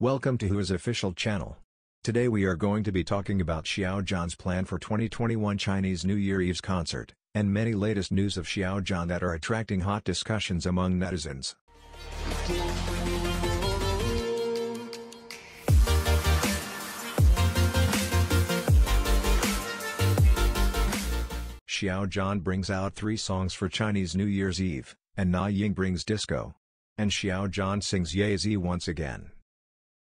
Welcome to Hu's official channel. Today we are going to be talking about Xiao John's plan for 2021 Chinese New Year Eve's concert, and many latest news of Xiao John that are attracting hot discussions among netizens. Xiao John brings out three songs for Chinese New Year's Eve, and Na Ying brings disco. And Xiao John sings Ye Zi once again.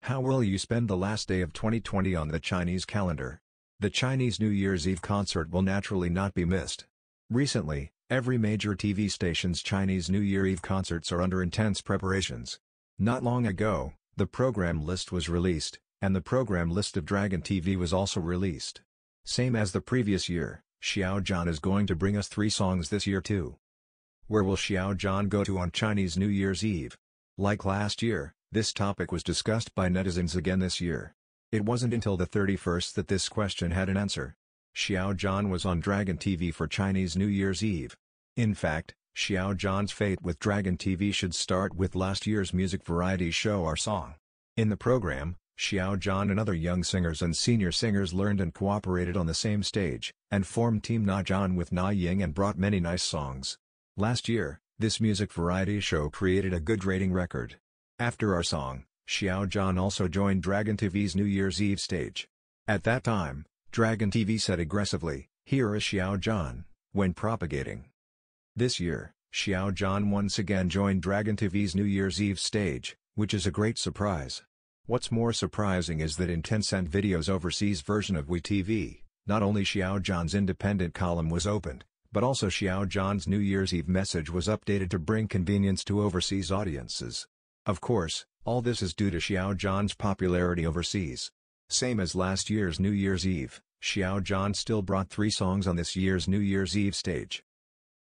How will you spend the last day of 2020 on the Chinese calendar? The Chinese New Year's Eve concert will naturally not be missed. Recently, every major TV station's Chinese New Year Eve concerts are under intense preparations. Not long ago, the program list was released, and the program list of Dragon TV was also released. Same as the previous year, Xiao John is going to bring us three songs this year too. Where will Xiao John go to on Chinese New Year's Eve? Like last year, this topic was discussed by netizens again this year. It wasn't until the 31st that this question had an answer. Xiao Zhan was on Dragon TV for Chinese New Year's Eve. In fact, Xiao Zhan's fate with Dragon TV should start with last year's music variety show Our Song. In the program, Xiao Zhan and other young singers and senior singers learned and cooperated on the same stage, and formed Team Na Zhan with Na Ying and brought many nice songs. Last year, this music variety show created a good rating record. After our song, Xiao Zhan also joined Dragon TV's New Year's Eve stage. At that time, Dragon TV said aggressively, here is Xiao Zhan." when propagating. This year, Xiao Zhan once again joined Dragon TV's New Year's Eve stage, which is a great surprise. What's more surprising is that in Tencent Video's overseas version of WeTV, not only Xiao Zhan's independent column was opened, but also Xiao Zhan's New Year's Eve message was updated to bring convenience to overseas audiences. Of course, all this is due to Xiao Zhan's popularity overseas. Same as last year's New Year's Eve, Xiao Zhan still brought three songs on this year's New Year's Eve stage.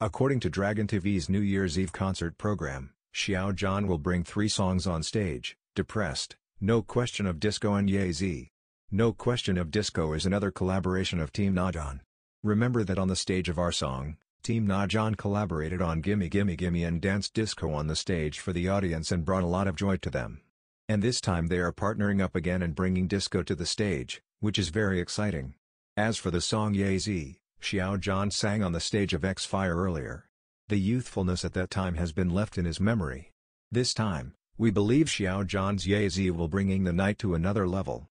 According to Dragon TV's New Year's Eve concert program, Xiao Zhan will bring three songs on stage, Depressed, No Question of Disco and Ye Z. No Question of Disco is another collaboration of Team Najan. Remember that on the stage of our song, Team Najan collaborated on Gimme Gimme Gimme and danced Disco on the stage for the audience and brought a lot of joy to them. And this time they are partnering up again and bringing disco to the stage, which is very exciting. As for the song Yeezy, Xiao John sang on the stage of X-Fire earlier. The youthfulness at that time has been left in his memory. This time, we believe Xiao John's Yeezy will bringing the night to another level.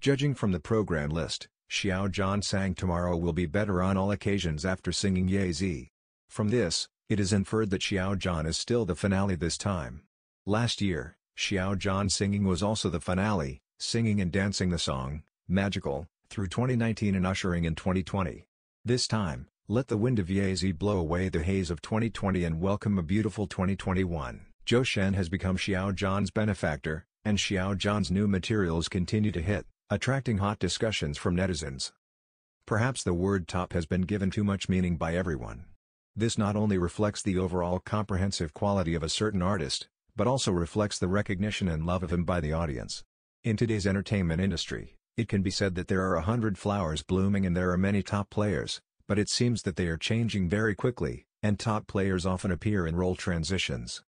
Judging from the program list, Xiao John sang Tomorrow Will Be Better on all occasions after singing Ye Zi. From this, it is inferred that Xiao John is still the finale this time. Last year, Xiao John singing was also the finale, singing and dancing the song, Magical, through 2019 and ushering in 2020. This time, let the wind of Ye Zi blow away the haze of 2020 and welcome a beautiful 2021. Joe Shen has become Xiao John's benefactor, and Xiao John's new materials continue to hit. Attracting hot discussions from netizens. Perhaps the word top has been given too much meaning by everyone. This not only reflects the overall comprehensive quality of a certain artist, but also reflects the recognition and love of him by the audience. In today's entertainment industry, it can be said that there are a hundred flowers blooming and there are many top players, but it seems that they are changing very quickly, and top players often appear in role transitions.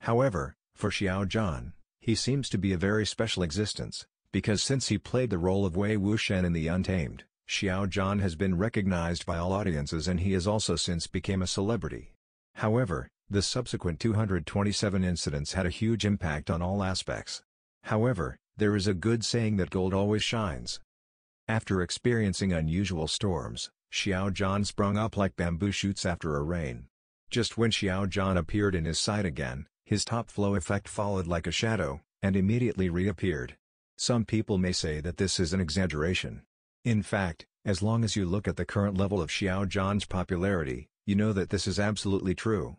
However, for Xiao Zhan, he seems to be a very special existence, because since he played the role of Wei Wuxian in The Untamed, Xiao Zhan has been recognized by all audiences and he has also since became a celebrity. However, the subsequent 227 incidents had a huge impact on all aspects. However, there is a good saying that gold always shines. After experiencing unusual storms, Xiao Zhan sprung up like bamboo shoots after a rain. Just when Xiao Zhan appeared in his sight again, his top flow effect followed like a shadow, and immediately reappeared. Some people may say that this is an exaggeration. In fact, as long as you look at the current level of Xiao Zhan's popularity, you know that this is absolutely true.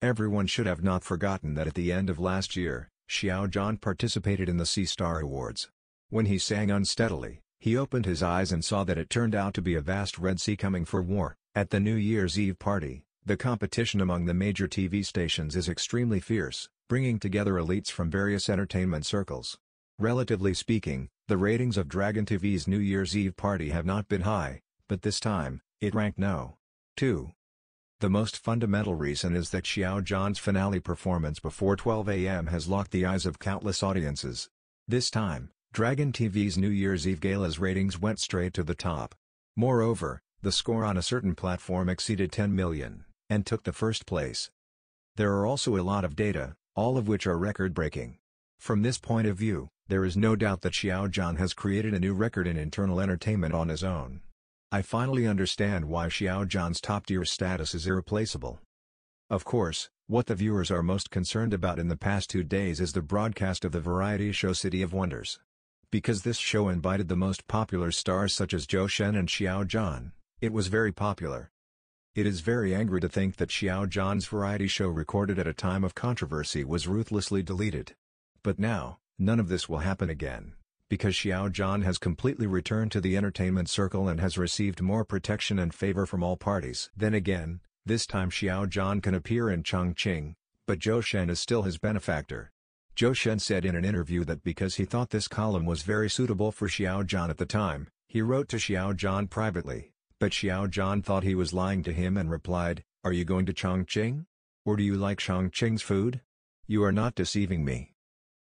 Everyone should have not forgotten that at the end of last year, Xiao Zhan participated in the C-Star Awards. When he sang unsteadily, he opened his eyes and saw that it turned out to be a vast Red Sea coming for war. At the New Year's Eve party, the competition among the major TV stations is extremely fierce, bringing together elites from various entertainment circles. Relatively speaking, the ratings of Dragon TV's New Year's Eve party have not been high, but this time, it ranked no. 2. The most fundamental reason is that Xiao Zhan's finale performance before 12 a.m. has locked the eyes of countless audiences. This time, Dragon TV's New Year's Eve gala's ratings went straight to the top. Moreover, the score on a certain platform exceeded 10 million, and took the first place. There are also a lot of data, all of which are record-breaking. From this point of view, there is no doubt that Xiao Zhan has created a new record in internal entertainment on his own. I finally understand why Xiao Zhan's top-tier status is irreplaceable. Of course, what the viewers are most concerned about in the past two days is the broadcast of the variety show City of Wonders. Because this show invited the most popular stars such as Zhou Shen and Xiao Zhan, it was very popular. It is very angry to think that Xiao Zhan's variety show recorded at a time of controversy was ruthlessly deleted. But now, None of this will happen again, because Xiao Zhan has completely returned to the entertainment circle and has received more protection and favor from all parties. Then again, this time Xiao Zhan can appear in Chongqing, but Zhou Shen is still his benefactor. Zhou Shen said in an interview that because he thought this column was very suitable for Xiao Zhan at the time, he wrote to Xiao Zhan privately, but Xiao Zhan thought he was lying to him and replied, Are you going to Chongqing? Or do you like Chongqing's food? You are not deceiving me.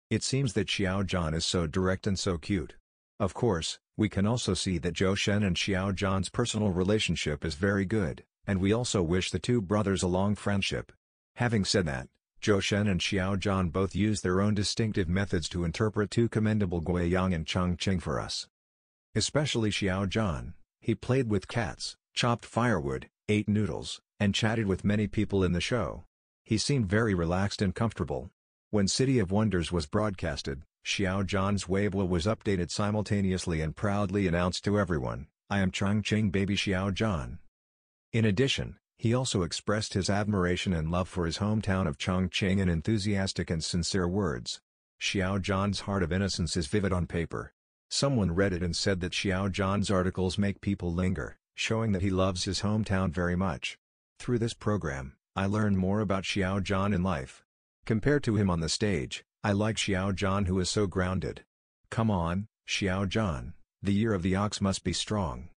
It seems that Xiao Zhan is so direct and so cute. Of course, we can also see that Zhou Shen and Xiao Zhan's personal relationship is very good, and we also wish the two brothers a long friendship. Having said that, Zhou Shen and Xiao Zhan both use their own distinctive methods to interpret two commendable Guiyang and Chongqing for us. Especially Xiao Zhan, he played with cats, chopped firewood, ate noodles, and chatted with many people in the show. He seemed very relaxed and comfortable, when City of Wonders was broadcasted, Xiao Zhan's Weibo was updated simultaneously and proudly announced to everyone, I am Ching baby Xiao Zhan. In addition, he also expressed his admiration and love for his hometown of Chongqing in enthusiastic and sincere words. Xiao Zhan's heart of innocence is vivid on paper. Someone read it and said that Xiao Zhan's articles make people linger, showing that he loves his hometown very much. Through this program, I learn more about Xiao Zhan in life, Compared to him on the stage, I like Xiao Zhan who is so grounded. Come on, Xiao Zhan, the year of the ox must be strong.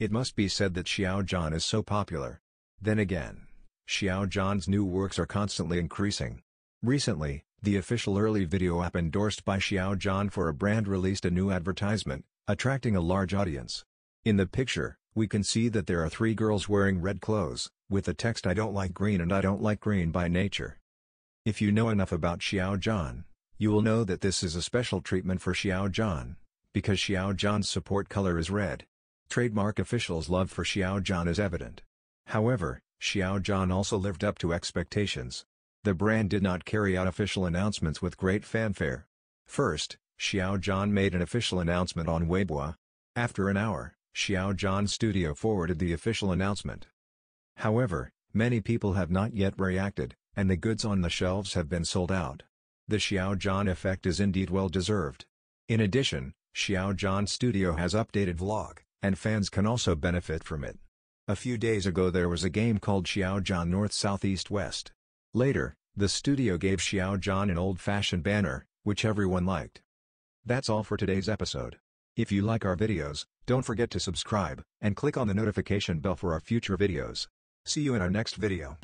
It must be said that Xiao Zhan is so popular. Then again, Xiao Zhan's new works are constantly increasing. Recently, the official early video app endorsed by Xiao Zhan for a brand released a new advertisement, attracting a large audience. In the picture, we can see that there are three girls wearing red clothes, with the text I don't like green and I don't like green by nature. If you know enough about Zhan, you will know that this is a special treatment for Zhan because Zhan's support color is red. Trademark officials' love for Zhan is evident. However, Zhan also lived up to expectations. The brand did not carry out official announcements with great fanfare. First, Zhan made an official announcement on Weibo. After an hour, Xiaojiang Studio forwarded the official announcement. However, many people have not yet reacted and the goods on the shelves have been sold out. The Xiaojian effect is indeed well deserved. In addition, Xiaojian Studio has updated vlog, and fans can also benefit from it. A few days ago there was a game called Xiaojian North South East West. Later, the studio gave Xiaojian an old-fashioned banner, which everyone liked. That's all for today's episode. If you like our videos, don't forget to subscribe, and click on the notification bell for our future videos. See you in our next video.